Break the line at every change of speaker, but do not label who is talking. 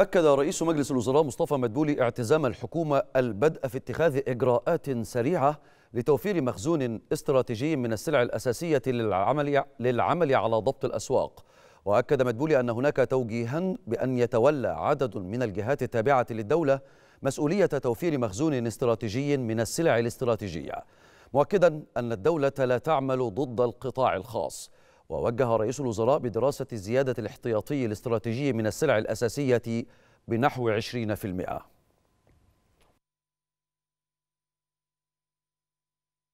أكد رئيس مجلس الوزراء مصطفى مدبولي اعتزام الحكومة البدء في اتخاذ إجراءات سريعة لتوفير مخزون استراتيجي من السلع الأساسية للعمل, للعمل على ضبط الأسواق وأكد مدبولي أن هناك توجيها بأن يتولى عدد من الجهات التابعة للدولة مسؤولية توفير مخزون استراتيجي من السلع الاستراتيجية مؤكدا أن الدولة لا تعمل ضد القطاع الخاص ووجه رئيس الوزراء بدراسة الزيادة الاحتياطي الاستراتيجي من السلع الأساسية بنحو 20%